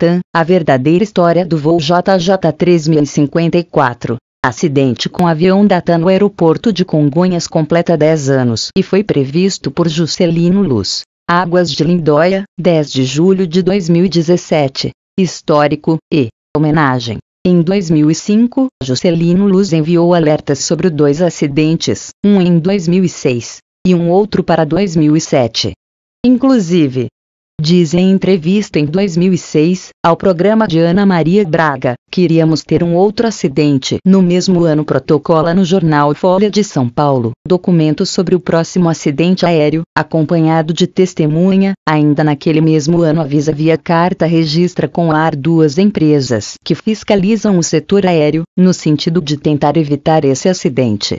Latam, a verdadeira história do voo JJ3054. Acidente com avião da TAM no aeroporto de Congonhas completa 10 anos e foi previsto por Juscelino Luz. Águas de Lindóia, 10 de julho de 2017. Histórico e homenagem. Em 2005, Juscelino Luz enviou alertas sobre dois acidentes, um em 2006 e um outro para 2007. Inclusive, Diz em entrevista em 2006, ao programa de Ana Maria Braga, queríamos ter um outro acidente. No mesmo ano protocola no jornal Folha de São Paulo, documento sobre o próximo acidente aéreo, acompanhado de testemunha, ainda naquele mesmo ano avisa via carta registra com ar duas empresas que fiscalizam o setor aéreo, no sentido de tentar evitar esse acidente.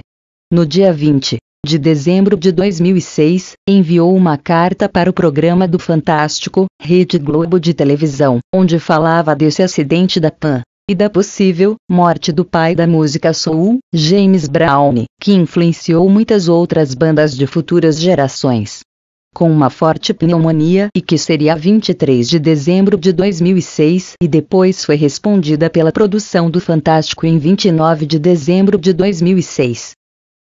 No dia 20, de dezembro de 2006, enviou uma carta para o programa do Fantástico, Rede Globo de televisão, onde falava desse acidente da PAN e da possível morte do pai da música soul, James Brown, que influenciou muitas outras bandas de futuras gerações. Com uma forte pneumonia e que seria 23 de dezembro de 2006 e depois foi respondida pela produção do Fantástico em 29 de dezembro de 2006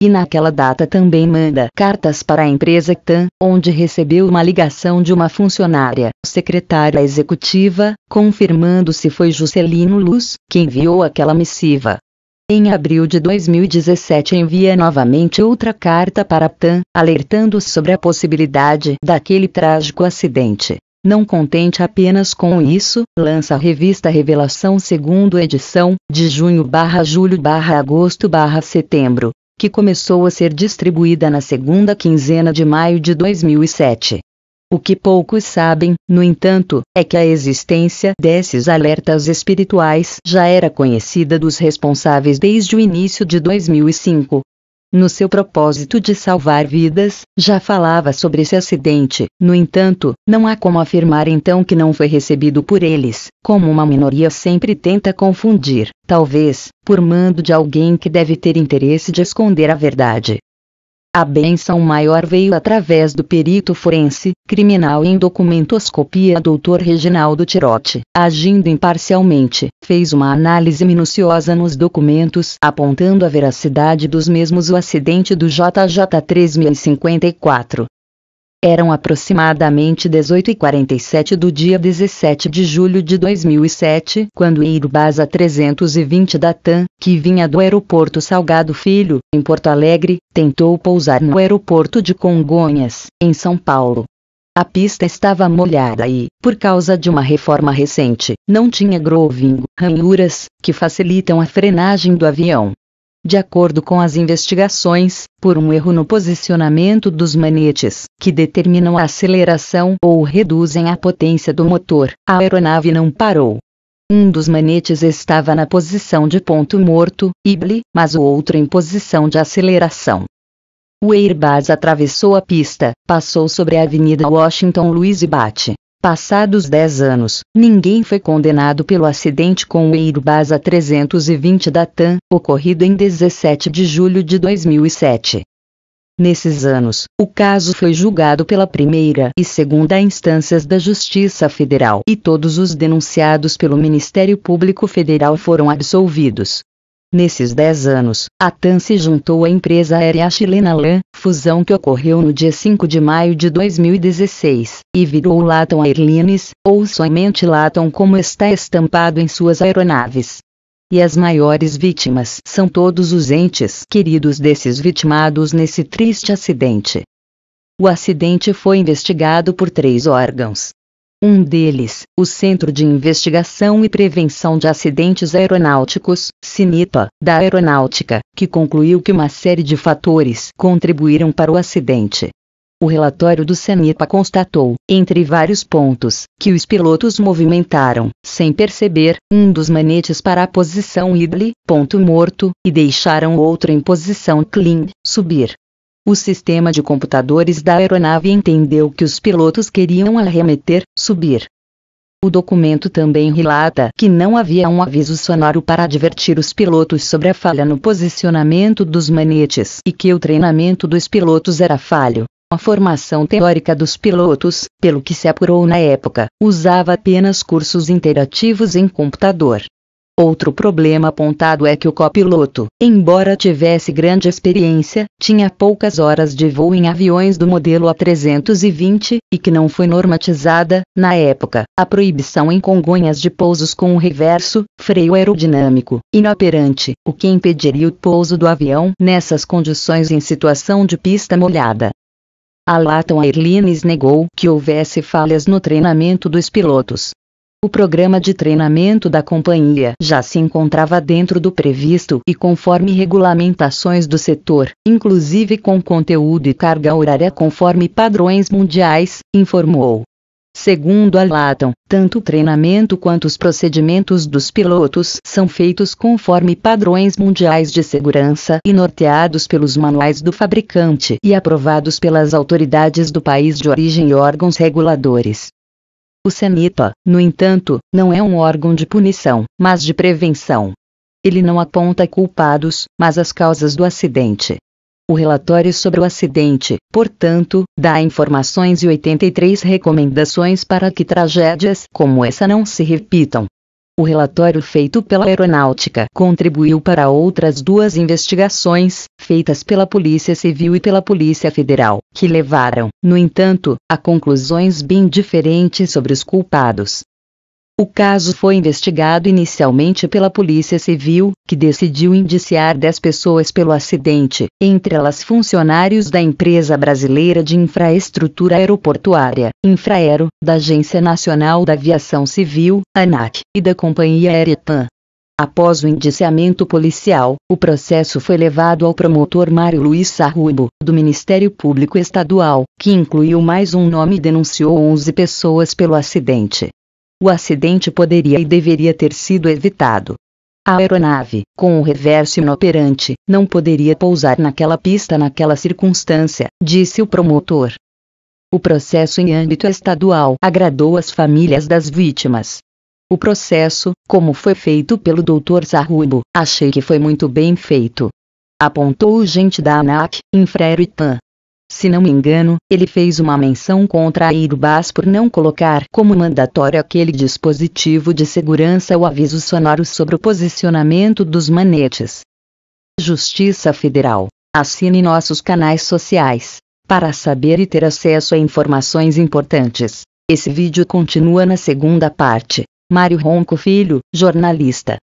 e naquela data também manda cartas para a empresa TAM, onde recebeu uma ligação de uma funcionária, secretária executiva, confirmando se foi Juscelino Luz, que enviou aquela missiva. Em abril de 2017 envia novamente outra carta para TAM, alertando sobre a possibilidade daquele trágico acidente. Não contente apenas com isso, lança a revista Revelação segundo edição, de junho barra julho barra agosto barra setembro, que começou a ser distribuída na segunda quinzena de maio de 2007. O que poucos sabem, no entanto, é que a existência desses alertas espirituais já era conhecida dos responsáveis desde o início de 2005, no seu propósito de salvar vidas, já falava sobre esse acidente. No entanto, não há como afirmar então que não foi recebido por eles, como uma minoria sempre tenta confundir, talvez, por mando de alguém que deve ter interesse de esconder a verdade. A benção maior veio através do perito forense, criminal em documentoscopia Dr. Reginaldo Tirotti, agindo imparcialmente, fez uma análise minuciosa nos documentos apontando a veracidade dos mesmos o acidente do JJ 3054, eram aproximadamente 18 h 47 do dia 17 de julho de 2007, quando Irubasa 320 da TAM, que vinha do aeroporto Salgado Filho, em Porto Alegre, tentou pousar no aeroporto de Congonhas, em São Paulo. A pista estava molhada e, por causa de uma reforma recente, não tinha groving, ranhuras, que facilitam a frenagem do avião de acordo com as investigações, por um erro no posicionamento dos manetes, que determinam a aceleração ou reduzem a potência do motor. A aeronave não parou. Um dos manetes estava na posição de ponto morto, IBLE, mas o outro em posição de aceleração. O Airbus atravessou a pista, passou sobre a Avenida Washington Luiz e Bate, Passados 10 anos, ninguém foi condenado pelo acidente com o Airbus A320 da TAM, ocorrido em 17 de julho de 2007. Nesses anos, o caso foi julgado pela primeira e segunda instâncias da Justiça Federal e todos os denunciados pelo Ministério Público Federal foram absolvidos. Nesses 10 anos, a TAN se juntou à empresa aérea chilena LAN, fusão que ocorreu no dia 5 de maio de 2016, e virou Latam Airlines, ou somente Latam como está estampado em suas aeronaves. E as maiores vítimas são todos os entes queridos desses vitimados nesse triste acidente. O acidente foi investigado por três órgãos: um deles, o Centro de Investigação e Prevenção de Acidentes Aeronáuticos, CINIPA, da Aeronáutica, que concluiu que uma série de fatores contribuíram para o acidente. O relatório do Cinipa constatou, entre vários pontos, que os pilotos movimentaram, sem perceber, um dos manetes para a posição idle, ponto morto, e deixaram outro em posição clean, subir, o sistema de computadores da aeronave entendeu que os pilotos queriam arremeter, subir. O documento também relata que não havia um aviso sonoro para advertir os pilotos sobre a falha no posicionamento dos manetes e que o treinamento dos pilotos era falho. A formação teórica dos pilotos, pelo que se apurou na época, usava apenas cursos interativos em computador. Outro problema apontado é que o copiloto, embora tivesse grande experiência, tinha poucas horas de voo em aviões do modelo A320, e que não foi normatizada, na época, a proibição em Congonhas de pousos com o reverso, freio aerodinâmico, inoperante, o que impediria o pouso do avião nessas condições em situação de pista molhada. A Latam Airlines negou que houvesse falhas no treinamento dos pilotos, o programa de treinamento da companhia já se encontrava dentro do previsto e conforme regulamentações do setor, inclusive com conteúdo e carga horária conforme padrões mundiais, informou. Segundo a Latam, tanto o treinamento quanto os procedimentos dos pilotos são feitos conforme padrões mundiais de segurança e norteados pelos manuais do fabricante e aprovados pelas autoridades do país de origem e órgãos reguladores. O CENIPA, no entanto, não é um órgão de punição, mas de prevenção. Ele não aponta culpados, mas as causas do acidente. O relatório sobre o acidente, portanto, dá informações e 83 recomendações para que tragédias como essa não se repitam. O relatório feito pela Aeronáutica contribuiu para outras duas investigações, feitas pela Polícia Civil e pela Polícia Federal, que levaram, no entanto, a conclusões bem diferentes sobre os culpados. O caso foi investigado inicialmente pela Polícia Civil, que decidiu indiciar 10 pessoas pelo acidente, entre elas funcionários da Empresa Brasileira de Infraestrutura Aeroportuária, Infraero, da Agência Nacional da Aviação Civil, ANAC, e da Companhia Aérea TAM. Após o indiciamento policial, o processo foi levado ao promotor Mário Luiz Sarrubo, do Ministério Público Estadual, que incluiu mais um nome e denunciou 11 pessoas pelo acidente. O acidente poderia e deveria ter sido evitado. A aeronave, com o reverso inoperante, não poderia pousar naquela pista naquela circunstância, disse o promotor. O processo em âmbito estadual agradou as famílias das vítimas. O processo, como foi feito pelo Dr. Zarrubo, achei que foi muito bem feito. Apontou o gente da ANAC, Infraero e TAM. Se não me engano, ele fez uma menção contra a Airbus por não colocar como mandatório aquele dispositivo de segurança o aviso sonoro sobre o posicionamento dos manetes. Justiça Federal. Assine nossos canais sociais para saber e ter acesso a informações importantes. Esse vídeo continua na segunda parte. Mário Ronco Filho, jornalista.